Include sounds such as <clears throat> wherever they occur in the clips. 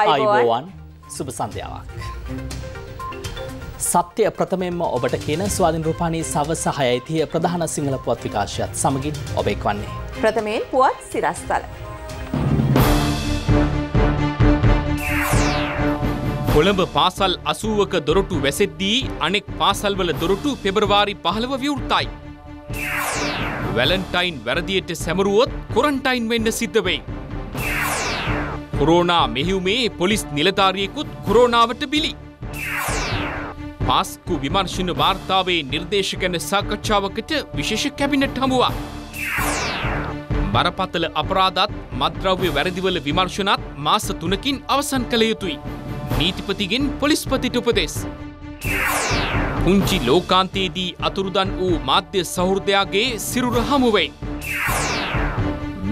අයිබෝවන් සුබ සන්ධ්‍යාවක්. සත්‍යය ප්‍රථමෙන්ම ඔබට කියන ස්වාධින් රූපාණී සවස හයයිතිය ප්‍රධාන සිංහල පුවත් විකාශයත් සමගින් ඔබෙක් වන්නේ. ප්‍රථමයෙන් පුවත් සිරස්තල. කොළඹ පාසල් අසුවක දොරටු වැසෙද්දී අනෙක් පාසල්වල දොරටු පෙබරවාරි පහළව විවෘත්තයි. වැලන්ටයින් වැරදියට සැමරුවොත් කොරන්ටයින් වෙන්න සිද්ධවෙයි. කොරෝනා මෙහිවුමේ පොලිස් නිලධාරියෙකුත් කොරෝනාවට බිලි. පාස්කු විමර්ශන වාර්තාවේ නිර්දේශ ගැන සාකච්ඡාවකට විශේෂ කැබිනට් හමුවා. බරපතල අපරාධත් මද්‍රව්‍ය වැරදිවල විමර්ශනත් මාස තුනකින් අවසන් කළ යුතුයි. නීතිපතිගෙන් පොලිස්පතිට උපදෙස්. පුංචි ලෝකාන්තයේදී අතුරුදන් වූ මාධ්‍ය සහෘදයාගේ සිරුර හමුවෙයි.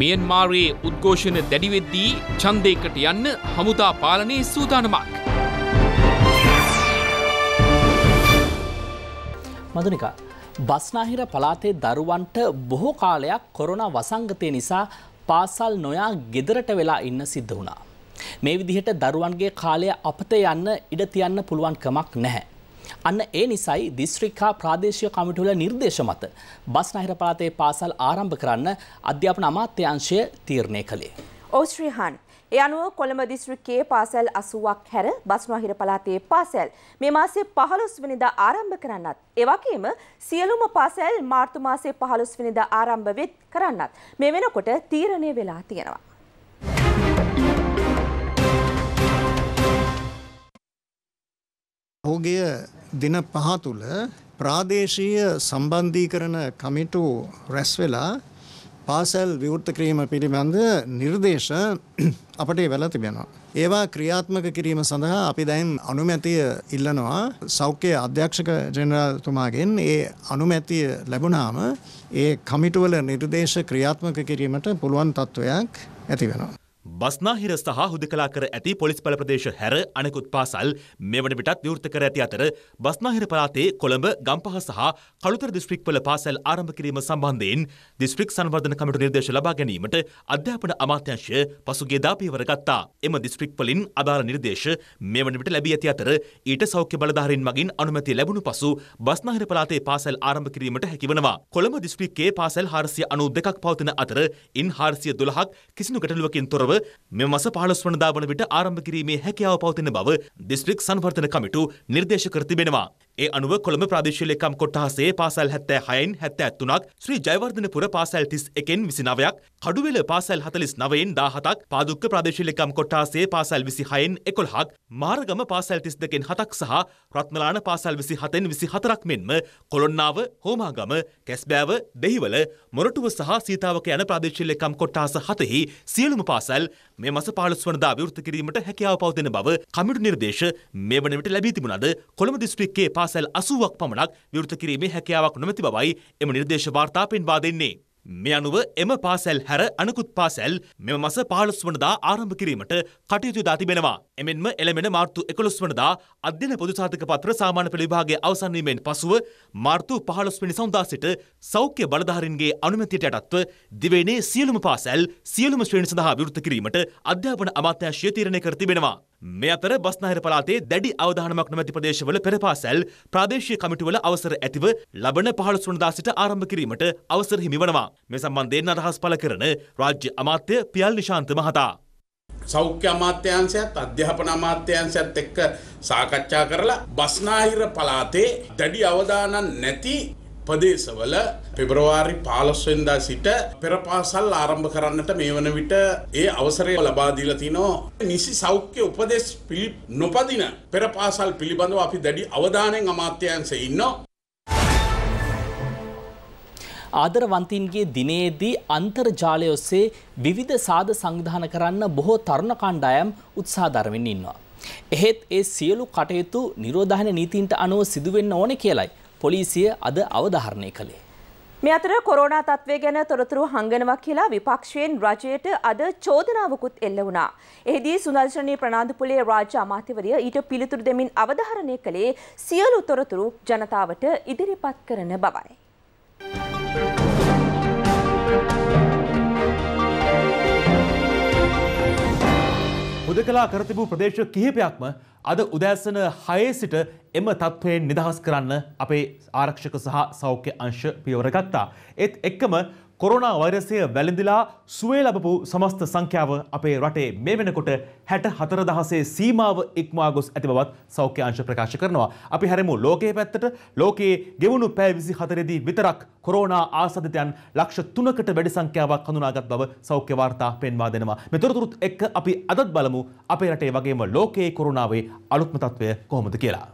මියන්මාරයේ උද්ඝෝෂණ දැඩිවෙද්දී චන්දයකට යන්න හමුදා පාලනයේ සූදානමක්. මදුනිකා බස්නාහිර පලාතේ දරුවන්ට බොහෝ කාලයක් කොරන වසංගතය නිසා පාසල් නොයා ගෙදරට වෙලා ඉන්න සිද්ධ වුණා. මේ විදිහට දරුවන්ගේ කාලය අපත යන්න ඉඩ තියන්න පුළුවන් කමක් නැහැ. අන්න ඒ නිසයි දිස්ත්‍රික්කා ප්‍රාදේශීය කමිටුවල නිර්දේශ මත බස් නහිර පළාතේ පාසල් ආරම්භ කරන්න අධ්‍යාපන අමාත්‍යාංශය තීරණය කළේ. ඕස්ශ්‍රීහන් ඒ අනුව කොළඹ දිස්ත්‍රික්කයේ පාසැල් අසුවක් හැර බස්නොහිර පළාතේ පාසැල් මේ මාසේ පහළොස් වෙනිදා ආරම්භ කරන්නත් එවගේම සියලුම පාසැල් මාර්තු මාසේ පහළොස් වෙනිදා ආරම්භ වෙත් කරන්නත් මේ වෙනකොට තීරණය වෙලා තියෙනවා. ඔහුගේ දින පහ තුල ප්‍රාදේශීය සම්බන්ධීකරණ කමිටු රැස් වෙලා පාසල් විවෘත කිරීම පිළිබඳ නිර්දේශ <clears throat> අපට වෙලා තිබෙනවා. ඒවා ක්‍රියාත්මක කිරීම සඳහා අපි දැන් අනුමැතිය ඉල්ලනවා සෞඛ්‍ය අධ්‍යක්ෂක ජෙනරාල්තුමාගෙන් ඒ අනුමැතිය ලැබුණාම ඒ කමිටුවල නිර්දේශ ක්‍රියාත්මක කිරීමට පුළුවන් තත්ත්වයක් ඇති වෙනවා. බස්නාහිර සහ හුදකලා කර ඇති පොලිස්පල ප්‍රදේශ හැර අනෙකුත් පාසල් මෙවන විටත් විවෘත කර ඇති අතර බස්නාහිර පළාතේ කොළඹ ගම්පහ සහ කළුතර දිස්ත්‍රික්වල පාසල් ආරම්භ කිරීම සම්බන්ධයෙන් දිස්ත්‍රික් සංවර්ධන කමිටු නිර්දේශ ලබා ගැනීමට අධ්‍යාපන අමාත්‍යාංශය පසුගිය දා පියවර ගත්තා. එම දිස්ත්‍රික්වලින් අදාළ නිර්දේශ මෙවන විට ලැබී ඇති අතර ඊට සෞඛ්‍ය බලධාරීන් මගින් අනුමැතිය ලැබුණු පසු බස්නාහිර පළාතේ පාසල් ආරම්භ කිරීමට හැකිවනවා. කොළඹ දිස්ත්‍රික්කයේ පාසල් 492ක් පවතින අතර ඉන් 412ක් කිසිදු ගැටලුවකින් තොරව මෙම මස 15 වනදා වන විට ආරම්භ කිරීමේ හැකියාව පවතින බව දිස්ත්‍රික් සංවර්ධන කමිටු නිර්දේශ කර තිබෙනවා. ඒ අනුව කොළඹ ප්‍රදේශලකම් කොට්ටහසේ පාසල් හැත්තෑ හයින් හැත්ත ඇත්තුනක් ශ්‍රී ජයවර්ධනපුර පාසැල් තිස් එකෙන් විසිනවයක් කඩුවෙල පාසැල් හතලිස් නවයෙන් දාහතක් පාදුක්ක ප්‍රදේශලකම් කොට්ටහසේ පාසැල් විසි හයින් එකොල්හක් මාර්ගම පාසැල් තිස් දෙකෙන් හතක් සහ ප්‍රත්මලාන පාසල් විසි හතෙන් විසි හතරක් මෙන්ම කොළොන්නාව හෝමාගම කැස්බෑව දෙහිවල මොරටුව සහ සීතාවක යන ප්‍රදේශලකම් කොට්ටහස හතෙහි සියලුම පාසැල් මේ මස පාලස් වනදා විවෘත කිරීමට හැකියාව පවතින බව කමිටු නිර්දේශ මේ වන විට ලැබී තිබුණද කොළඹ දිස්ත්‍රික්කේ පාසල් සැල් අසුවක් පමණක් විවෘත කිරීමේ හැකියාවක් නොමැති බවයි එම නිර්දේශ වාර්තා පෙන්වා දෙන්නේ. මේ අනුව එම පාසැල් හැර අනෙකුත් පාසැල් මෙම මස 15 වනදා ආරම්භ කිරීමට කටයුතු දා තිබෙනවා. එමෙන්ම එළඹෙන මාර්තු 11 වනදා අධ්‍යයන පොදු සාධක පත්‍ර සාමාන්‍ය පෙළ විභාගයේ අවසන් වීමෙන් පසුව මාර්තු 15 වෙනි සඳුදා සිට සෞඛ්‍ය බලධාරීන්ගේ අනුමැතියට යටත්ව දිවයිනේ සියලුම පාසැල් සියලුම ශ්‍රේණි සඳහා විවෘත කිරීමට අධ්‍යාපන අමාත්‍යාංශය තීරණය කර තිබෙනවා. මේ අතර බස්නාහිර පළාතේ දැඩි අවධානමක් නොමැති ප්‍රදේශවල පෙරපාසැල් ප්‍රාදේශීය කමිටුවල අවසර ඇතිව ලබන 15 වෙනිදා සිට ආරම්භ කිරීමට අවසර හිමි වනවා. මේ සම්බන්ධයෙන් අදහස් පළ කරන රාජ්‍ය අමාත්‍ය පියල් නිශාන්ත මහතා සෞඛ්‍ය අමාත්‍යංශයත් අධ්‍යාපන අමාත්‍යංශයත් එක්ක සාකච්ඡා කරලා බස්නාහිර පළාතේ දැඩි අවදානම් නැති ප්‍රදේශවල පෙබරවාරි පාලස්වෙන්දා සිට පෙරපාසල් ආරම්භ කරන්නට මේ වන විට ඒ අවසරය ලබාදීල තිනෝ. නිසි සෞඛ්‍ය උපදෙස් පිළි නොපදින පෙරපාසල් පිළිබඳව අපි දැඩි අවධානයෙන් අමාත්‍යයන්ස ඉන්නවා. ආදරවන්තින්ගේ දිනයේදී අන්තර්ජාලය ඔස්සේ විවිධ සාධ සංවිධාන කරන්න බොහෝ තරුණ කණ්ඩායම් උත්සාධරමින් ඉන්නවා. එහෙත් ඒ සියලු කටයුතු නිරෝධාන නීතින්ට අනුව සිදුවෙන්න ඕන කියලයි පොලිසිය අද අවධාරණය කළේ. මේ අතර කොරෝනා තත්ත්වය ගැන තොරතුරු හංගනවා කියලා විපක්ෂයෙන් රජයට අද චෝදනාවකුත් එල්ල වුණා. එහිදී සුදර්ශනී ප්‍රනාන්දුපුලේ රාජ්‍ය අමාත්‍යවරිය ඊට පිළිතුරු දෙමින් අවධාරණය කළේ සියලු තොරතුරු ජනතාවට ඉදිරිපත් කරන බවයි. හුදකලා කර තිබූ ප්‍රදේශ කිහිපයක්ම අද උදෑසන හයේ සිට එම තත්ත්වයෙන් නිදහස් කරන්න අපේ ආරක්ෂක සහ සෞඛ්‍ය අංශ පියවර ගත්තා. ඒත් එක්කම කොරෝනා වෛරසය වැළඳිලා සුවේ ලැබපු සමස්ත සංඛ්‍යාව අපේ රටේ මේ වෙනකොට 64000සේ සීමාව ඉක්මවා ගොස් ඇති බවත් සෞඛ්‍ය අංශ ප්‍රකාශ කරනවා. අපි හැරෙමු ලෝකයේ පැත්තට. ලෝකයේ ගෙවුණු පැය 24 දී විතරක් කොරෝනා ආසාදිතයන් ලක්ෂ 3කට වැඩි සංඛ්‍යාවක් හඳුනාගත් බව සෞඛ්‍ය වාර්තා පෙන්වා දෙනවා. මෙතරතුරුත් එක්ක අපි අදත් බලමු අපේ රටේ වගේම ලෝකයේ කොරෝනාවේ අලුත්ම තත්ත්වය කොහොමද කියලා.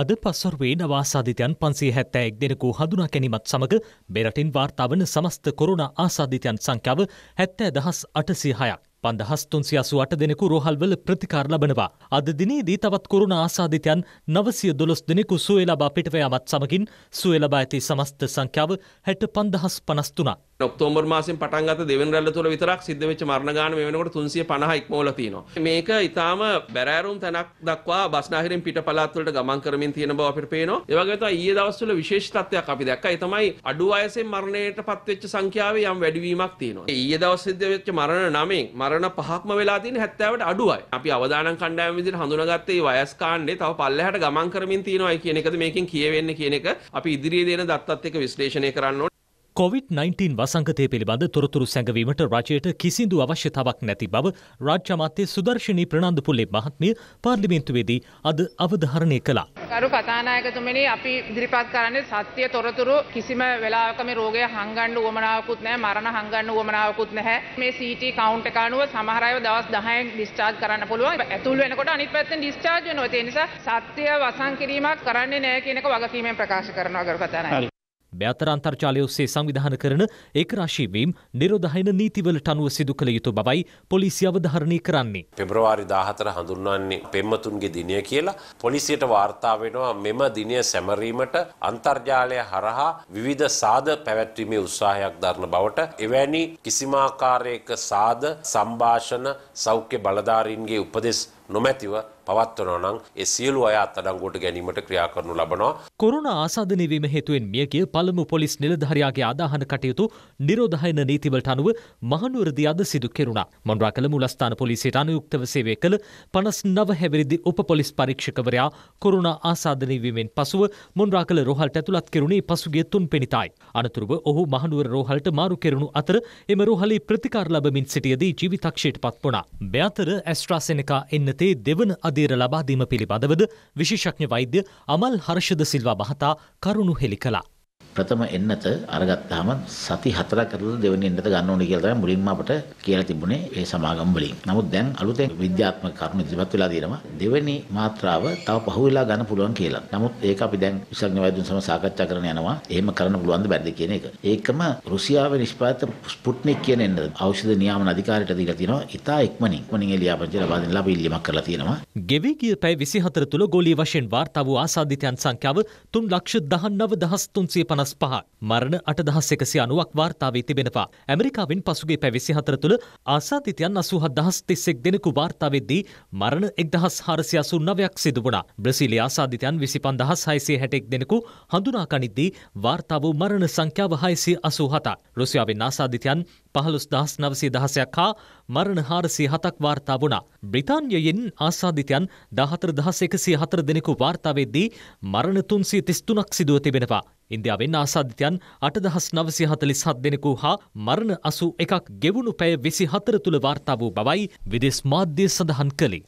අද පස්වරුවේ නවාසාධිතයන් පන්සේ හැත්තෑෙක් දෙෙනකු හඳුනා කැනීමත් සමඟ මෙරටින් වාර්තාාවන සමස්ත කොරුණ ආසාධිතයන් සංඛ්‍යාව හැත්තෑ දහස් අටසිහයක් පන්දහස්තුන්සි අසු අට දෙනෙකු රෝහල්වල ප්‍රතිකාර ලබනවා. අද දිනේදී තවත් කොරුණ ආසාධිතයන් නවසිය දොළොස් දෙනෙකු සුවලබා පිටවයාමත් සමගින් සුවලබා ඇති සමස්ත සංඛ්‍යාව හැට පන්දහස් පනස්තුනා. ඔක්තෝබර් මාසෙන් පටන් ගත දෙවෙනි රැල්ල තුල විතරක් සිද්ධ වෙච්ච මරණ ගාන මේ වෙනකොට 350 ඉක්මවලා තියෙනවා. මේක ඊටාම බැරෑරුම් තැනක් දක්වා බස්නාහිරින් පිට පළාත් වලට ගමන් කරමින් තියෙන බව අපිට පේනවා. ඒ වගේම තමයි ඊයේ දවස් වල විශේෂ තත්ත්වයක් අපි දැක්කා. ඒ තමයි අඩු වයසෙන් මරණයට පත්වෙච්ච සංඛ්‍යාවේ යම් වැඩිවීමක් තියෙනවා. ඊයේ දවස් සිද්ධ වෙච්ච මරණ 9න් මරණ පහක්ම වෙලා තියෙන 70ට අඩුයි. අපි අවදානම් කණ්ඩායම විදිහට හඳුනාගත්තේ වයස් කාණ්ඩේ තව පල්ලෙහාට ගමන් කරමින් තියෙනවායි කියන එකද මේකෙන් කියවෙන්නේ කියන එක අපි ඉදිරියේ දෙන දත්තත් එක්ක විශ්ලේෂණය කරන්න කොවිD-19 වසංගතය පිළිබඳ තොරතුරු සැඟවීමට රජයට කිසිදු අවශ්‍යතාවක් නැති බව රාජ්‍ය අමාත්‍ය සුදර්ශනී ප්‍රනාන්දුපුල්ලේ මහත්මිය පාර්ලිමේන්තුවේදී අද අවධාරණය කළා. කරු කතානායකතුමනි අපි ඉදිරිපත් කරන්නේ සත්‍ය තොරතුරු කිසිම වෙලාවක මේ රෝගය හංගන්න උවමනාවකුත් නැහැ මරණ හංගන්න උවමනාවකුත් නැහැ. මේ CT කවුන්ට් එක අනුව සමහර අය දවස් 10න් ඩිස්චාර්ජ් කරන්න පුළුවන්. ඇතුල් වෙනකොට අනිත් පැත්තෙන් ඩිස්චාර්ජ් වෙනවා. ඒ නිසා සත්‍ය වසන් කිරීමක් කරන්නේ නැහැ කියන එක වගකීමෙන් ප්‍රකාශ කරනවා කරු කතානායක. බෑතර අන්තර්ජාලය ඔස්සේ සංවිධාන කරන ඒකරාශීවීම් නිරෝධායන නීතිවලට අනුව සිදු කළ යුතු බවයි පොලිසිය අවධාරණය කරන්නේ. පෙබරවාරි 14 හඳුන්වන්නේ පෙම්වතුන්ගේ දිනය කියලා. පොලිසියට වාර්තා වෙනවා මෙම දිනය සැමරීමට අන්තර්ජාලය හරහා විවිධ සාද පැවැත්වීමේ උත්සාහයක් දරන බවට එවැනි කිසිමාකාරයක සාද සම්භාෂණ සෞඛ්‍ය බලධාරීන්ගේ උපදෙස් නොමැතිව පවත්වනවා නම් ඒ සියලු අය අත්අඩංගුවට ගැනීමට ක්‍රියා කරනු ලබනවා. කොරුණා ආසාදනය වීම හේතුවෙන් මියගිය පළමු පොලිස් නිලධාරියාගේ ආදාහන කටයුතු නිරෝධායන නීතිවලට අනුව මහනුවරදී අද සිදු කෙරුණා. මොණරාකල මුලස්ථාන පොලිසියට අනුයුක්තව සේවය කළ 59 හැවිරිදි උප පොලිස් පරීක්ෂකවරයා කොරුණා ආසාදනය වීමෙන් පසුව මොණරාකල රෝහලට ඇතුළත් කෙරුණේ පසුගිය තුන්පෙනිතායි. අනතුරුව ඔහු මහනුවර රෝහලට මාරු කෙරුණු අතර එම රෝහලේ ප්‍රතිකාර ලැබමින් සිටියදී ජීවිතක්ෂයට පත් වුණා. මෙතර ඇස්ට්‍රාසෙනකා එන්නත යටතේ දෙවන අදේර ලබාදීම පිළිබඳවද විශේෂඥ වෛද්‍ය අමල් හර්ෂද සිල්වා මහතා කරුණු හෙළි කළා. ප්‍රථම එන්නත අරගත්තාම සති හතරක් ඇතුළත දෙවෙනි එන්නත ගන්න ඕනේ කියලා තමයි මුලින්ම අපට කියලා තිබුණේ ඒ සමාගම් වලින්. නමුත් දැන් අලුතෙන් විද්‍යාත්මක කරුණු ඉදිරිපත් වෙලා තියෙනවා. දෙවෙනි මාත්‍රාව තව පහුවෙලා ගන්න පුළුවන් කියලා. නමුත් ඒක අපි දැන් විශාඥ වෛද්‍යුන් සමග සාකච්ඡා කරන්න යනවා. එහෙම කරන්න පුළුවන්ද බැරිද කියන එක. ඒකම රුසියාවේ නිෂ්පාදිත ස්පුට්නික් කියන එන්නත ඖෂධ නියාමන අධිකාරියට දීලා තියෙනවා. ඉතා ඉක්මනින් ඉක්මනින් එලියාපදින ලබා දෙන්න ලබා ඉල්ලීමක් කරලා තියෙනවා. ගෙවි ගිය පැය 24 තුළ ගෝලීය වශයෙන් වාර්තා වූ ආසාදිතයන් සංඛ්‍යාව 319350 පනස් පහ මරණ අටදහස් එකසි අනුවක් වාර්තාාවී තිබෙනවා. ඇමරිකාවෙන් පසුගේ පැවිසි හතර තුළ ආසාධිතයන් අසූහත් දහස් තිස්සෙක් දෙනෙකු වාර්තාවෙද්දී මරණ එක්දහස් හාරසි අසුන් නවයක් සිදුවුණ. බ්‍රසිලි ආසාධිතයන් විසි පන්දහස් හයිසේ හැටෙක් දෙනෙකු හඳුනාකනිද්දී වාර්තාාව මරණ සංඛ්‍යාව හයිසි අසූහතා. රුසියාවෙන් ආසාධිතයන් පහළුස් දහස් නවසේ දහසයක් හා මරණ හාරසිය හතක් වාර්තා වුණා. බ්‍රිතාන්යයෙන් ආසාධිතයන් දහතර දහස එකසිය හතර දෙනෙකු වාර්තාවෙද්දී මරණ තුන්සිය තිස්තුනක් සිදුව තිබෙනවා. ඉන්දියාවෙන් ආසාධිතයන් අටදහස් නවසි හතලිස් හත් දෙනෙකු හා මරණ අසු එකක් ගෙවුණු පැය වෙසි හතර තුළ වාර්තා වූ බවයි විදෙස් මාධ්‍යය සඳහන් කළේ.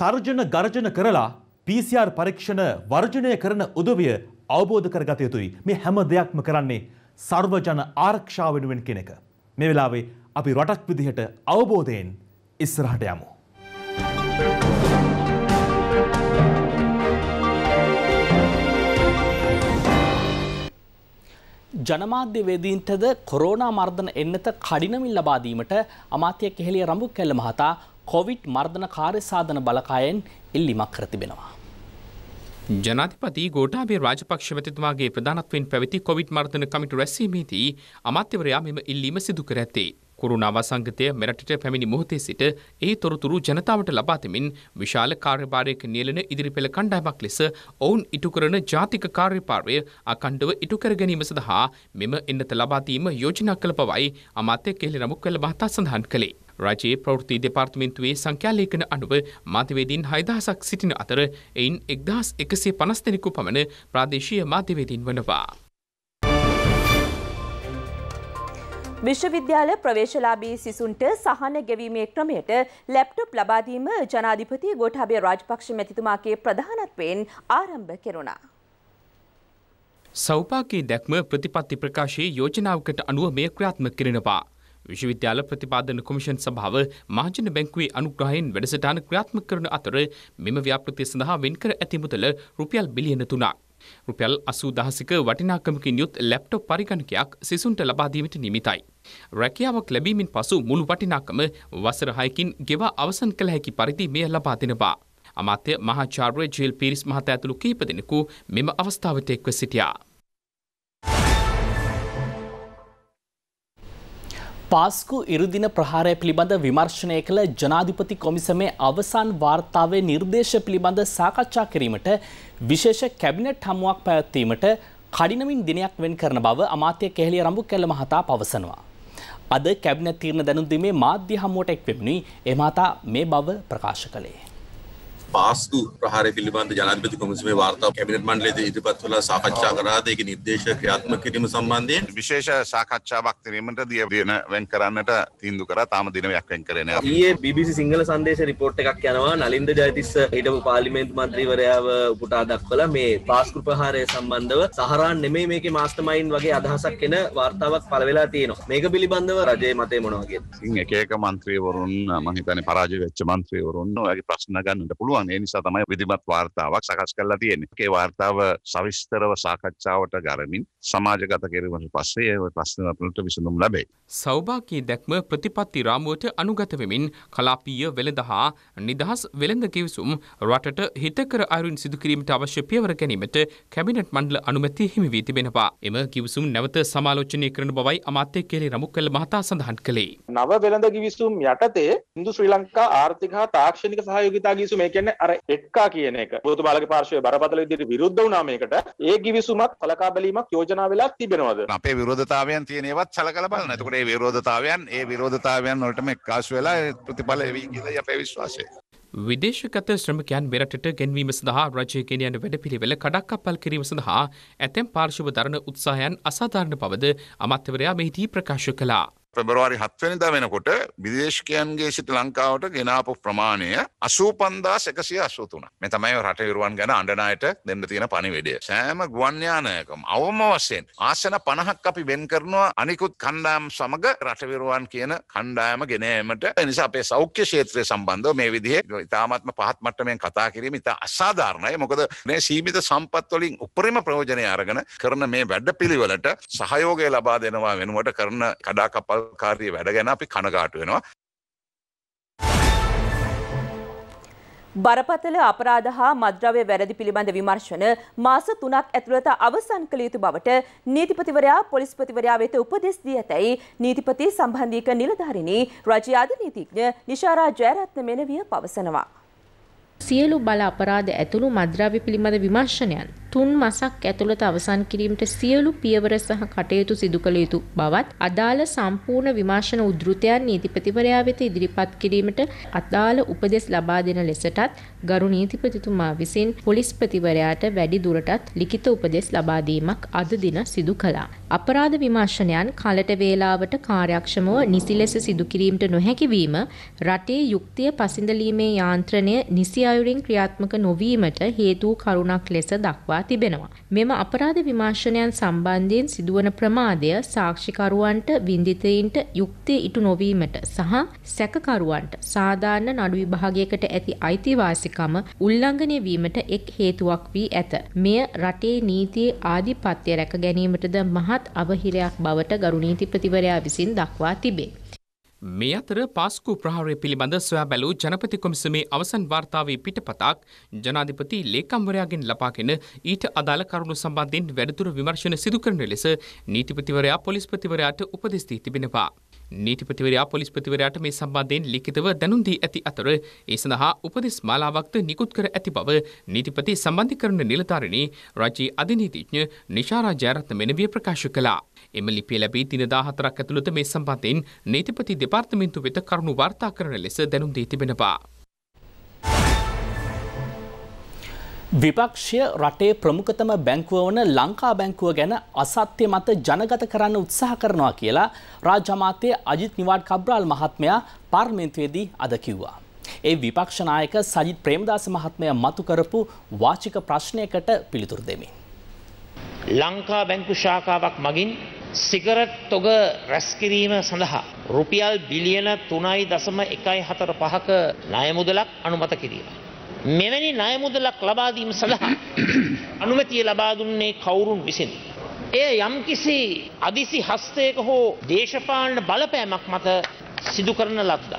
තර්ජන ගර්ජන කරලා PCR පරීක්ෂණ වර්ජනය කරන උදවිය අවබෝධ කරගත යුතුයි මේ හැම දෙයක්ම කරන්නේ සර්වජන ආරක්ෂාව වෙනුවෙන් කෙනෙක. මේ වෙලාවේ අපි රටක් විදිහට අවබෝධයෙන් ඉස්සරහට යමු. ජනමාධ්‍යවේදීන්ටද කොරෝනා මර්ධන එන්නත කඩිනමින් ලබාදීමට අමාත්‍ය කෙහෙළිය රඹු කෙල්ල මහතා කොවිට් මර්ධන කාර්යසාධන බලකායෙන් ඉල්ලිමක් කර තිබෙනවා. ජනාතිපති ගෝටාබේ රාජපක්ෂ මැතිතුමාගේ ප්‍රධානත්වෙන් පැවති කොවිඩ් මර්ධන කමිටු රැස්වීමේදී අමාත්‍යවරයා මෙම ඉල්ලීම සිදු කර ඇත්තේ. කුරුණාව සංගතය මෙරටට පැමිණි මොහොතේ සිට ඒ තොරතුරු ජනතාවට ලබා දෙමින් විශාල කාර්යභාරයක නියැලෙන ඉදිරිපෙළ කණ්ඩායමක් ලෙස ඔවුන් ඉටු කරන ජාතික කාර්යභාරය අඛණ්ඩව ඉටු කර ගැනීම සඳහා මෙම එන්නත ලබා දීම යෝජනා කළ බවයි අමාත්‍ය කෙලිරමුක් කළ මහතා සඳහන් කළේ. රජයේ ප්‍රවෘති දෙපාර්තමෙන්න්තුවේ සංඛ්‍යාලේකන අනුව මාධ්‍යවේදීන් හයිදහසක් සිටින අතර එයින් එක්දහස් එකසේ පනස් දෙනෙකු පමණ ප්‍රාදේශීය මාධ්‍යවේදීන් වනවා. විශ්වවිද්‍යාල ප්‍රවේශලාබී සිසුන්ට සහන ගෙවීමේ ක්‍රමයට ලැප්ටොප් ලබාදීම ජනාධිපති ගෝඨාභය රාජපක්ෂ මැතිතුමාගේ ප්‍රධානත්වයෙන් ආරම්භ කෙරුණා. සෞපාකී දැක්ම ප්‍රතිපත්ති ප්‍රකාශයේ යෝජනාවකට අනුව මෙය ක්‍රියාත්මක කරනවා. විශ්වවිද්‍යාල ප්‍රතිපාදන කොමිෂන් සභාව මාජන බැංකුවේ අනුග්‍රහයෙන් වැඩසටහන ක්‍රියාත්මක කරන අතර මෙම ව්‍යාපෘතිය සඳහා වෙන්කර ඇති මුදල රුපියල් බිලියන තුනක්. රුපියල් අසූ දහසික වටිනාකමකින් යුත් ලැප්ටොප් පරිගණකයක් සිසුන්ට ලබාදීමට නිමිතයි. රැකියාවක් ලැබීමෙන් පසු මුළු වටිනාකම වසරහයකින් ගෙවා අවසන් කළ හැකි පරිදි මෙය ලබා දෙනවා. අමාත්‍ය මහාචාර්ය ජේල් පිරිස් මහතා ඇතුළු කීප දෙනෙකු මෙම අවස්ථාවට එක්ව සිටියා. පාස්කු ඉරුදින ප්‍රහාරය පිළිබඳ විමර්ශනය කළ ජනාධිපති කොමිසමේ අවසන් වාර්තාවේ නිර්දේශ පිළිබඳ සාකච්ඡා කිරීමට විශේෂ කැබිනට් හමුවක් පැවැත්වීමට කඩිනමින් දිනයක් වෙන් කරන බව අමාත්‍ය කෙහෙලිය රම්බු කෙල්ල මහතා පවසනවා. අද කැබිනට් තීරණ දැනුම් දීමේ මාධ්‍ය හමුවට එක්වෙමිනි එමහතා මේ බව ප්‍රකාශ කළේ. පාස්තු ප්‍රහාර පිළිබඳ ජනාධිපති කොමිසමේ වාර්තා කැබිනට් මණ්ඩලයේද ඉදිරිපත් කළා සාකච්ඡා කරාද ඒක නිර්දේශ ක්‍රියාත්මක කිරීම සම්බන්ධයෙන් විශේෂ සාකච්ඡාවක් කිරීමට දින වෙන් කරන්නට තීන්දුව කරා තාම දිනයක් වෙන් කරේ නැහැ ඊයේ BBC සිංහල සංදේශ රිපෝට් එකක් යනවා නලින්ද ජයතිස්ස හිටපු පාර්ලිමේන්තු මන්ත්‍රීවරයාව උපුටා දක්වලා මේ පාස්කු ප්‍රහාරය සම්බන්ධව සහරාන් නෙමෙයි මේකේ මාස්ටර්මයින්ඩ් වගේ අදහසක් එන වාර්තාවක් පළ වෙලා තියෙනවා මේක පිළිබඳව රජයේ මතය මොනවා කියද ඉතින් එක එක මන්ත්‍රීවරුන් මම හිතන්නේ පරාජය වෙච්ච මන්ත්‍රීවරුන් ඔයගේ ප්‍රශ්න ගන්නට පුළුවන් පුළුවන් ඒ නිසා තමයි විධිමත් වාර්තාවක් සකස් කරලා තියෙන්නේ. ඒ වාර්තාව සවිස්තරව සාකච්ඡාවට ගරමින් සමාජගත කිරීමට පස්සේ ඒ ප්‍රශ්න වලට විසඳුම් ලැබේ. සෞභාගී දැක්ම ප්‍රතිපත්ති රාමුවට අනුගත වෙමින් කලාපීය වෙළඳ හා නිදහස් වෙළඳ කිවිසුම් රටට හිතකර අයුරින් සිදු කිරීමට අවශ්‍ය පියවර ගැනීමට කැබිනට් මණ්ඩල අනුමැතිය හිමි වී තිබෙනවා. එම කිවිසුම් නැවත සමාලෝචනය කරන බවයි අමාත්‍ය කේලේ රමුක්කල් මහතා සඳහන් කළේ. නව වෙළඳ කිවිසුම් යටතේ ඉන්දු ශ්‍රී ලංකා ආර්ථික හා තාක්ෂණික සහයෝගිතා කිවිසුම් ඒ කියන්නේ කියන්නේ අර එක්කා කියන එක පොතුබාලගේ පාර්ශවයේ බරපතල විදිහට විරුද්ධ වුණා මේකට ඒ ගිවිසුමක් සලකා බැලීමක් යෝජනා වෙලා තිබෙනවද අපේ විරෝධතාවයන් තියෙන ඒවත් සලකලා බලන්න. එතකොට මේ විරෝධතාවයන් ඒ විරෝධතාවයන් වලටම එක්කාසු වෙලා ප්‍රතිඵල වෙයි කියලා අපේ විශ්වාසය. විදේශගත ශ්‍රමකයන් මෙරටට ගැන්වීම සඳහා රජය ගෙනයන වැඩපිළිවෙල කඩක් අපල් කිරීම සඳහා ඇතැම් පාර්ශව දරණ උත්සාහයන් අසාධාරණ පවද අමත්‍යවරයා මෙහිදී ප්‍රකාශ කළා. පෙබරවාරි හත්වනිද වෙනකොට විදේශකයන්ගේ සිට ලංකාවට ගෙනාපු ප්‍රමාණය අසූපන්දා සැකසිය අසුතුන මෙ තමයි රට විරුවන් ගැන අඩනායට දෙන්න තියෙන පනිවිඩිය සෑම ගුවන්්‍යානයකම අවම වසයෙන් ආසන පණහක් අපි වෙන් කරනවා අනිකුත් කණ්ඩාම් සමඟ රටවිරුවන් කියන කණ්ඩායම ගෙනීමට නිසා අපේ සෞඛ්‍ය ෂේත්‍රය සම්බන්ධ මේ විදිහ ඉතාමත්ම පහත් මට්ටමෙන් කතා කිරීම ඉතා අසාධාරණය මොකද මේ සීමිත සම්පත්වලින් උපරිම ප්‍රයෝජනය අරගෙන කරන මේ වැඩ පිළිවලට සහයෝගය ලබා දෙනවා වෙනුවට කරන කඩාකපල් කාර්ය වැඩ ගැන අපි කනගාටු වෙනවා. බරපතල අපරාධ හා මද්‍රව්‍ය වැරදි පිළිබඳ විමර්ශන මාස තුනක් ඇතුළත අවසන් කළ යුතු බවට නීතිපතිවරයා පොලිස්පතිවරයා වෙත උපදෙස් දී ඇතැයි නීතිපති සම්බන්ධීක නිලධාරිණී රජයාද නීතිඥ නිශාරා ජයරත්න මෙනවිය පවසනවා. සියලු බල අපරාධ ඇතුළු මද්‍රව්‍ය පිළිබඳ විමර්ශනයන් තුන් මසක් ඇතුළත අවසන් කිරීමට සියලු පියවර සහ කටයුතු සිදු කළ යුතු බවත් අදාළ සම්පූර්ණ විමර්ශන උද්ෘතයන් නීතිපතිවරයා වෙත ඉදිරිපත් කිරීමට අදාළ උපදෙස් ලබා දෙන ලෙසටත් ගරු නීතිපතිතුමා විසින් පොලිස්පතිවරයාට වැඩි දුරටත් ලිඛිත උපදෙස් ලබා දීමක් අද දින සිදු කළා. අපරාධ විමර්ශනයන් කලට වේලාවට කාර්යක්ෂමව නිසි ලෙස සිදු කිරීමට නොහැකි වීම රටේ යුක්තිය පසිඳලීමේ යාන්ත්‍රණය නිසි අයුරින් ක්‍රියාත්මක නොවීමට හේතු කරුණක් ලෙස දක්වා දක්වා තිබෙනවා. මෙම අපරාධ විමර්ශනයන් සම්බන්ධයෙන් සිදුවන ප්‍රමාදය සාක්ෂිකරුවන්ට විඳිතයින්ට යුක්තිය ඉටු නොවීමට සහ සැකකරුවන්ට සාධාරණ නඩු විභාගයකට ඇති අයිතිවාසිකම උල්ලංඝනය වීමට එක් හේතුවක් වී ඇත. මෙය රටේ නීතියේ ආධිපත්‍ය රැක ගැනීමටද මහත් අවහිරයක් බවට ගරු නීතිපතිවරයා විසින් දක්වා තිබේ. මේ අතර පාස්කු ප්‍රහාරය පිළිබඳ සොයා බැලූ ජනපති කොමිසමේ අවසන් වාර්තාවේ පිටපතක් ජනාධිපති ලේකම්වරයාගෙන් ලබාගෙන ඊට අදාළ කරුණු සම්බන්ධයෙන් වැඩිදුර විමර්ශන සිදු කරන ලෙස නීතිපතිවරයා පොලිස්පතිවරයාට උපදෙස් දී තිබෙනවා. නීතිපතිවරයා පොලිස්පතිවරයාට මේ සම්බන්ධයෙන් ලිඛිතව දැනුම් දී ඇති අතර ඒ සඳහා උපදෙස් මාලාවක්ද නිකුත් කර ඇති බව නීතිපති සම්බන්ධීකරණ නිලධාරිණී රාජ්‍ය අධිනීතිඥ නිශාරා ජයරත්න මෙනවිය ප්‍රකාශ කළා. එම ලිපිය ලැබී දින 14ක් ඇතුළත මේ සම්බන්ධයෙන් නීතිපති දෙපාර්තමේන්තුව වෙත කරුණු වාර්තා කරන ලෙස දැනුම් දී තිබෙනවා. විපක්ෂය රටේ ප්‍රමුඛතම බැංකුව වන ලංකා බැංකුව ගැන අසත්‍ය මත ජනගත කරන්න උත්සාහ කරනවා කියලා රාජ්‍යමාතයේ අජිත් නිවාඩ් කබ්‍රාල් මහත්මයා පාර්ලිමේන්තුවේදී අද කිව්වා. ඒ විපක්ෂ නායක සජිත් ප්‍රේමදාස මහත්මයා මතු කරපු වාචික ප්‍රශ්නයකට පිළිතුරු දෙමින්. ලංකා බැංකු ශාඛාවක් මගින් සිගරට් තොග රැස්කිරීම සඳහා රුපියල් බිලියන 3.145ක ණය මුදලක් අනුමත කිරීම. මෙවැනි ණය මුදලක් ලබා දීම සඳහා <coughs> අනුමැතිය ලබා දුන්නේ කවුරුන් විසින්? එය යම්කිසි අදිසි හස්තයක හෝ දේශපාලන බලපෑමක් මත සිදු කරන ලද්දක්.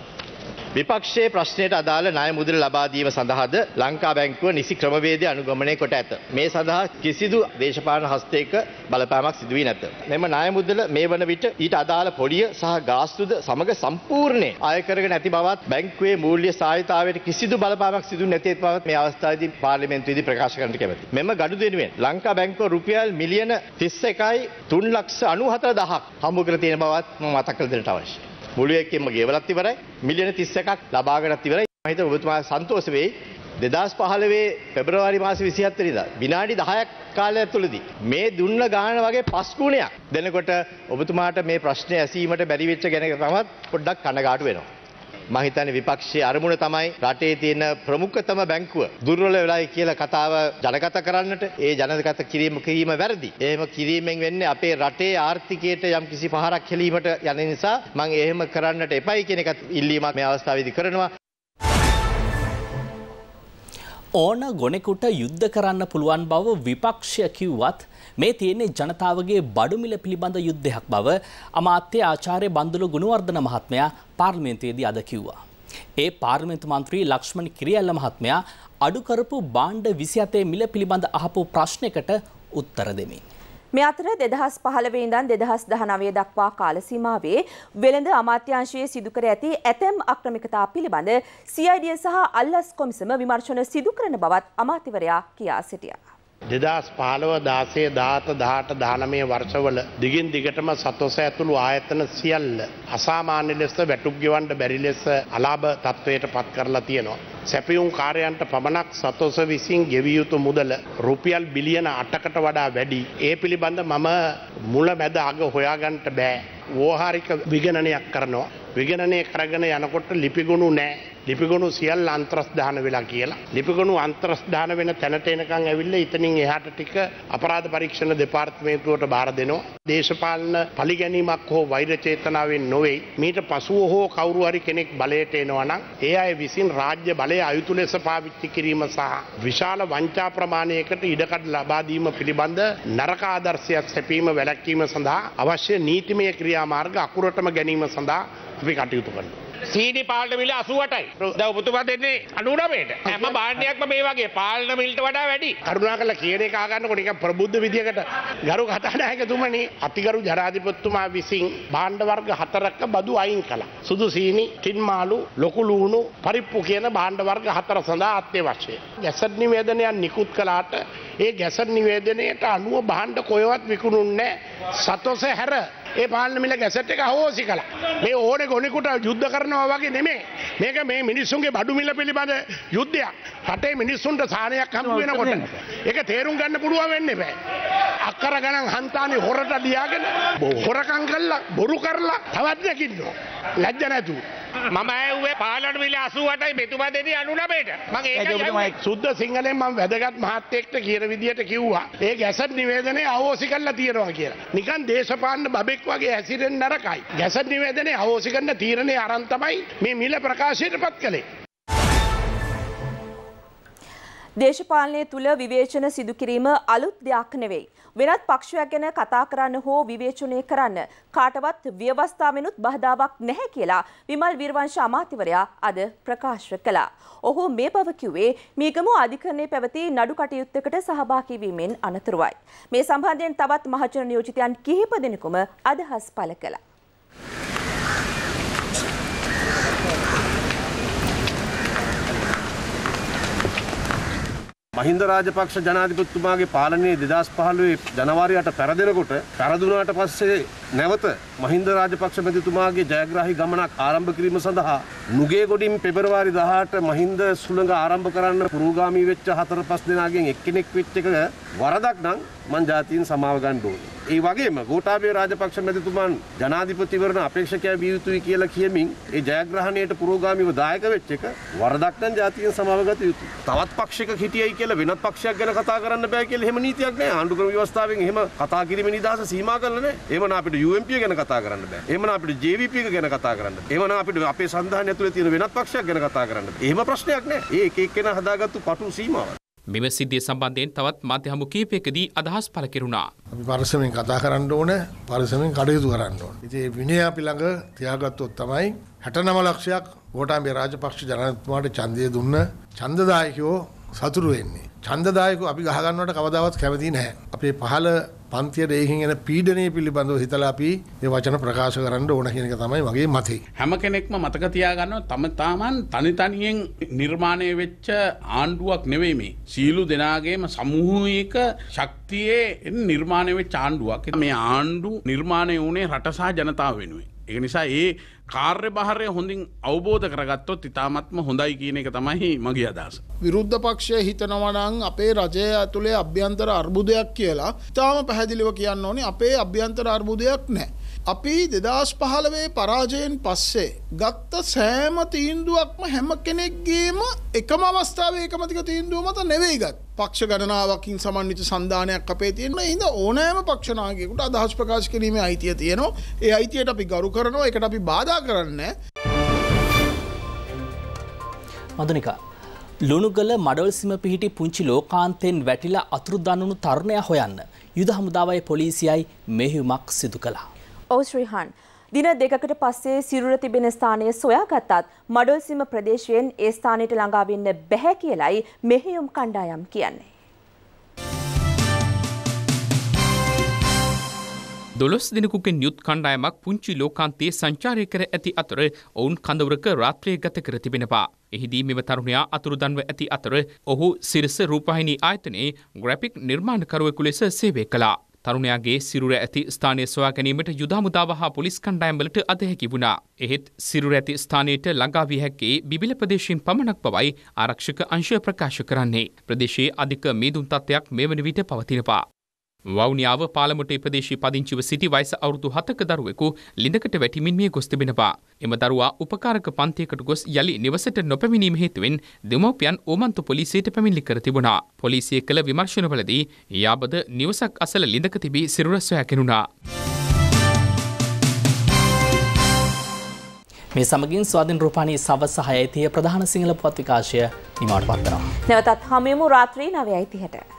විපක්ෂයේ ප්‍රශ්නයට අදාළ ණය මුදල් ලබා දීම සඳහාද ලංකා බැංකුව නිසි ක්‍රමවේද අනුගමනය කොට ඇත. මේ සඳහා කිසිදු දේශපාලන හස්තයක බලපෑමක් සිදු වී නැත. මෙම ණය මුදල මේ වන විට ඊට අදාළ පොලිය සහ ගාස්තුද සමග සම්පූර්ණයෙන් අය කරගෙන ඇති බවත් බැංකුවේ මූල්‍ය සහායතාවයට කිසිදු බලපෑමක් සිදු නැති බවත් මේ අවස්ථාවේදී පාර්ලිමේන්තුවේදී ප්‍රකාශ කරන්න කැමැති. මෙම ගනුදෙනුවෙන් ලංකා බැංකුව රුපියල් මිලියන 31යි 3 ලක්ෂ 94000ක් හම්බ කර තියෙන බවත් මම මතක් කර දෙන්නට අවශ්‍යයි. මුළු එක්කෙම ගෙවලත් ඉවරයි මිලියන 31ක් ලබාගෙනත් ඉවරයි මම හිතමු ඔබතුමා සන්තෝෂ වෙයි 2015 පෙබරවාරි මාසේ 27 වෙනිදා විනාඩි 10ක් කාලය ඇතුළතදී මේ දුන්න ගාන වගේ පස් ගුණයක් දෙනකොට ඔබතුමාට මේ ප්‍රශ්නේ ඇසීමට බැරි වෙච්ච ගැන තමයි පොඩ්ඩක් කනගාටු වෙනවා මං හිතන්නේ විපක්ෂයේ අරමුණ තමයි රටේ තියෙන ප්‍රමුඛතම බැංකුව දුර්වල වෙලායි කියලා කතාව ජනගත කරන්නට ඒ ජනගත කිරීම කිරීම වැරදි. එහෙම කිරීමෙන් වෙන්නේ අපේ රටේ ආර්ථිකයට යම්කිසි පහරක් හෙලීමට යන නිසා මං එහෙම කරන්නට එපයි කියන එකත් ඉල්ලීමක් මේ අවස්ථාවේදී කරනවා. ඕන ගොනෙකුට යුද්ධ කරන්න පුළුවන් බව විපක්ෂය කිව්වත් මේ තියෙන්නේ ජනතාවගේ බඩුමිල පිළිබඳ යුද්ධයක් බව අමාත්‍ය ආචාර්ය බන්දුලු ගුණවර්ධන මහත්මයා පාර්ලිමේන්තුවේදී අද කිව්වා. ඒ පාර්ලිමේන්තු මන්ත්‍රී ලක්ෂ්මණ කිරියල්ල මහත්මයා අඩු කරපු බාණ්ඩ 27 මිල පිළිබඳ අහපු ප්‍රශ්නයකට උත්තර දෙමින් මේ අතර 2015 ඉඳන් 2019 දක්වා කාලසීමාවේ වෙළඳ අමාත්‍යාංශයේ සිදු කර ඇති ඇතැම් අක්‍රමිකතා පිළිබඳ CID සහ අල්ලස් කොමිසම විමර්ශන සිදු කරන බවත් අමාත්‍යවරයා කියා සිටියා. 2015 16 17 18 19 වර්ෂවල දිගින් දිගටම සතොස ඇතුළු ආයතන සියල්ල අසාමාන්‍ය ලෙස වැටුප් ගෙවන්න බැරි ලෙස අලාභ තත්වයට පත් කරලා තියෙනවා. සැපියුම් කාරයන්ට පමණක් සතොස විසින් ගෙවියයුතු මුදල රුපියල් බිලියන අටකට වඩා වැඩි. ඒ පිළිබඳ මම මුල මැද අග හොයාගන්ට බෑ. වෝහාරික විගණනයක් කරනවා. විගණනය කරගෙන යනකොට ලිපිගුණු නෑ ලිපිගොුණු සියල් අන්ත්‍රස්ධාන වෙලා කියලා. ලිපිගොුණු අන්ත්‍රස්ධාන වෙන තැනට එනකං ඇවිල්ල ඉතනින් එහට ටික අපරාධ පරීක්ෂණ දෙපාර්ත්මේතුවට බාර දෙනවා. දේශපාලන පලිගැනීමක් හෝ වෛරචේතනාවෙන් නොවෙයි. මීට පසුව හෝ කවරුහරි කෙනෙක් බලයට එනවනම් ඒ අය විසින් රාජ්‍ය බලය අයුතු ලෙස පාවිච්චි කිරීම සහ. විශාල වංචා ප්‍රමාණයකට ඉඩකට ලබාදීම පිළිබඳ නරකාදර්ශයක් සැපීම වැලැක්වීම සඳහා අවශ්‍ය නීතිමය ක්‍රියාමාර්ග අකුරටම ගැනීම සඳහා අපි කටයුතු කරන්න. සීඩි පාලන මිල 88යි. දැන් ඔබතුමා දෙන්නේ 99ට. හැම භාණ්ඩයක්ම මේ වගේ පාලන මිලට වඩා වැඩි. කරුණාකරලා කියන එක අහගන්නකොට නිකන් ප්‍රබුද්ධ විදියකට ගරු කතානායකතුමනි අතිගරු ජනාධිපතිතුමා විසින් භාණ්ඩ වර්ග හතරක බදු අයින් කළා. සුදු සීනි, තින් මාළු, ලොකු ලූණු, පරිප්පු කියන භාණ්ඩ වර්ග හතර සඳහා අත්‍යවශ්‍යයි. ගැසට් නිවේදනයක් නිකුත් කළාට ඒ ගැසට් නිවේදනයට අනුව භාණ්ඩ කොහෙවත් විකුණුන්නේ නැහැ. සතොස හැර ඒ පාලනමිල ගැසට් එක හෝසි කලා මේ ඕන ගොනිකුට යුද්ධ කරනවා වගේ නෙමේ මේක මේ මිනිස්සුන්ගේ බඩුමිල පිළිබඳ යුද්ධයක් රටේ මිනිස්සුන්ට සානයක් හම් වෙනකොට ඒක තේරුම් ගන්න පුළුවන් වෙන්න බෑ අක්කර ගණන් හන්තානි හොරට ලියාගෙන හොරකම් කළා බොරු කරලා තවත් නැකින්නවා ලැජ්ජ නැතුව මම ඇව්වේ පාලන මිල 80ටයි මෙතුමා දෙන්නේ 99ට. මම ඒක සුද්ධ සිංහලෙන් මම වැදගත් මහත්තයෙක්ට කියන විදියට කිව්වා. ඒ ගැසට් නිවේදනය අවෝසි කරලා තියනවා කියලා. නිකන් දේශපාලන බබෙක් කෙනෙක් වගේ ඇසිරෙන් නරකයි. ගැසට නිවැදනේ හෝසි කරන තීරණය අරන්තමයි මේ මිල ප්‍රකාශයට පත් කළේ. දේශපාලනය තුළ විවේචන සිදුකිරීම අලුත් දෙයක් නෙවෙයි. වෙනත් පක්ෂයක් ගැන කතා කරන්න හෝ විවේචනය කරන්න කාටවත් ව්‍යවස්ථාවෙනුත් බහදාවක් නැහැ කියලා විමල් විර්වංශ අමාත්‍යවරයා අද ප්‍රකාශ කළා. ඔහු මේ බව කිව්වේ මීගමු අධිකරණයේ පැවති නඩු කටයුත්තකට සහභාගී වීමෙන් අනතුරුවයි. මේ සම්බන්ධයෙන් තවත් මහජන නියෝජිතයන් කිහිප දෙනෙකුම අදහස් පළ කළා. මහින්ද රාජපක්ෂ ජනාධිපතිතුමාගේ පාලනයේ 2015 ජනවාරියට පෙරදෙනකොට පෙරදුනාට පස්සේ නැවත මහින්ද රාජපක්ෂ මැතිතුමාගේ ජයග්‍රාහී ගමනක් ආරම්භ කිරීම සඳහා නුගේ ගොඩින් පෙබරවාරි 18 මහින්ද සුළඟ ආරම්භ කරන්න පුරෝගාමී වෙච්ච හතර පහ දෙනාගෙන් එක්කෙනෙක් වෙච්ච එක වරදක් නම් මං ජාතීන් සමාව ගන්න ඕනේ. ඒ වගේම ගෝඨාභය රාජපක්ෂ මැතිතුමන් ජනාධිපතිවරණ අපේක්ෂකයා විය යුතුයි කියලා කියමින් ඒ ජයග්‍රහණයට පුරෝගාමීව දායක වෙච්ච එක වරදක් නම් ජාතියෙන් සමාවගත යුතුයි. තවත් පක්ෂයක හිටියයි කියලා වෙනත් පක්ෂයක් ගැන කතා කරන්න බෑ කියලා එහෙම නීතියක් නැහැ. ආණ්ඩුක්‍රම ව්‍යවස්ථාවෙන් එහෙම කතා කිරීමේ නිදහස සීමා කරලා නැහැ. එහෙමනම් අපිට UMP ගැන කතා කරන්න බෑ. එහෙමනම් අපිට JVP එක ගැන කතා කරන්න. එහෙමනම් අපිට අපේ සංධානය ඇතුලේ තියෙන වෙනත් පක්ෂයක් ගැන කතා කරන්න. එහෙම ප්‍රශ්නයක් නැහැ. ඒ එක එක්කෙනා හදාගත්තු පටු සීමාවක්. මෙම සිද්ධිය සම්බන්ධයෙන් තවත් මාධ්‍යහමු කීපයකදී අදහස් පළ කෙරුණා. අපි පරිස්සමෙන් කතා කරන්න ඕන, පරිස්සමෙන් කටයුතු කරන්න ඕන. ඉතින් මේ විනය අපි ළඟ තියාගත්තොත් තමයි 69 ලක්ෂයක් ගෝඨාභය රාජපක්ෂ ජනාධිපතිතුමාට ඡන්දය දුන්න ඡන්දදායකයෝ සතුරු වෙන්නේ. ඡන්දදායකව අපි ගහ ගන්නවට කවදාවත් කැමති නැහැ. අපේ පහළ පන්තියට ඒකෙන් එන පීඩනය පිළිබඳව හිතලා අපි ඒ වචන ප්‍රකාශ කරන්න ඕන කියන එක තමයි මගේ මතය. හැම කෙනෙක්ම මතක තියාගන්නවා තම තාමන් තනි තනියෙන් නිර්මාණය වෙච්ච ආණ්ඩුවක් නෙවෙයි මේ. සීලු දෙනාගේම සමූහික ශක්තියේ නිර්මාණය වෙච්ච ආණ්ඩුවක්. මේ ආණ්ඩු නිර්මාණය වුණේ රට සහ ජනතාව වෙනුවෙන්. ඒ නිසා ඒ කාර්ය භාරය හොඳින් අවබෝධ කරගත්තොත් ඉතාමත්ම හොඳයි කියන එක තමයි මගේ අදහස. විරුද්ධ පක්ෂය හිතනවනං අපේ රජය ඇතුළේ අභ්‍යන්තර අර්බුදයක් කියලා තාම පැහැදිලිව කියන්න ඕනේ අපේ අභ්‍යන්තර අර්බුදයක් නෑ. අපි දෙදස් පහළවේ පරාජයෙන් පස්සේ ගත්ත සෑම තීන්දුවක්ම හැම කෙනෙක්ගේම එකම අවස්ථාවේ එකමතික තීන්දුව මත නෙවෙයි ගත් පක්ෂ ගණනාවකින් සමන්විත සන්ධානයක් අපේ තියෙන හිද ඕනෑම පක්ෂනාගේකුට අදහස් ප්‍රකාශ කිරීම අයිතිය තියෙනවා ඒ අයිතියට අපි ගරු කරනවා එකට අපි බාධා කරන්න මදනිකා ලුණුගල මඩවල් සිම පිහිටි පුංචි ලෝකාන්තයෙන් වැටිලා අතුරු දන්නුණු තරුණයා හොයන්න යුද හමුදාවයි පොලිසියයි මෙහිුමක් සිදු කළා. ඔවශ්‍රීහන්. දින දෙකකට පස්සේ සිරුර තිබෙන ස්ථානය සොයාගත්තත් මඩොල්සිම ප්‍රදේශයෙන් ඒ ස්ථානයට ළඟාවෙන්න බැහැ කියලයි මෙහෙයුම් කණ්ඩායම් කියන්නේ. දොළොස් දෙනෙකුකෙන් යුත් කණ්ඩායමක් පුංචි ලෝකාන්තයේ සංචාරය කර ඇති අතර ඔවුන් කඳවරක රාත්‍රය ගත කර තිබෙනවා. එහිදී මෙම තරුණයා අතුරුදන්ව ඇති අතර ඔහු සිරස රූපහිනී ආයතනයේ ග්‍රැපික් නිර්මාණකරුවෙකු ලෙස සේවය කළා. තරුණයාගේ සිරුර ඇති ස්ථානය සොයා ගැනීමට යුදාමුදාව හා පොලිස් කණ්ඩායම්වලට අදහැකි වුණා. එහෙත් සිරුර ඇති ස්ථානයට ළඟාවිය හැක්කේ බිබිල ප්‍රදේශයෙන් පමණක් බවයි ආරක්ෂක අංශය ප්‍රකාශ කරන්නේ. ප්‍රදේශයේ අධික මීදුම් තත්ත්වයක් මෙවන විට පවතිනවා. වවුනියාව පාලමට ප්‍රදේශී පදිංචිව සිටි වයිස අවුරුදු හතක දරුවෙකු ලිඳකට වැටිමින් මිය ගොස් තිබෙනවා. එම දරුවා උපකාරක පන්තියකට ගොස් යළි නිවසට නොපැමිණීම හේතුවෙන් දෙමව්පියන් ඕමන්තු පොලිසියට පැමිණිලි කර තිබුණා. පොලිසිය කළ විමර්ශනවලදී යාබද නිවසක් අසල ලිඳක තිබී සිරුර සොයාකෙනුණා. මේ සමගින් ස්වාධීන් රූපාණී සවස් 6යි ප්‍රධාන සිංහල පොත් විකාශය නිමවට පත් වෙනවා. නැවතත් හමුවෙමු රාත්‍රී 9යි 30ට.